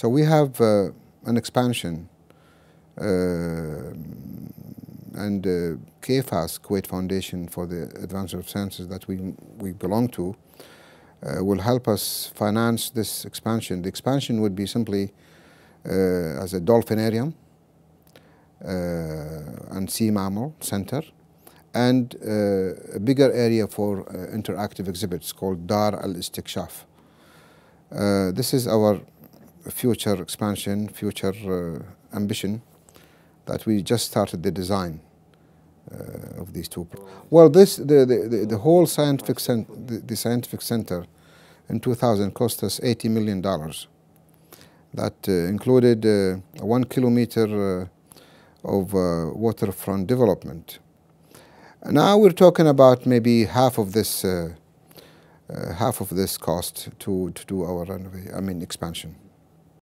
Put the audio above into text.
So we have uh, an expansion. Uh, and uh, KFAS, Kuwait Foundation for the Advancement of Sciences that we, we belong to, uh, will help us finance this expansion. The expansion would be simply as a dolphinarium, uh, and sea mammal center and uh, a bigger area for uh, interactive exhibits called Dar al-Istikshaf. this is our future expansion, future uh, ambition, that we just started the design uh, of these two. Well, this the the, the whole scientific cent the, the, scientific center in 2000 cost us 80 million dollars. That uh, included uh, one kilometer uh, of waterfront development. Now we're talking about maybe half of this. Uh, half of this cost to, to do our runway, I mean expansion.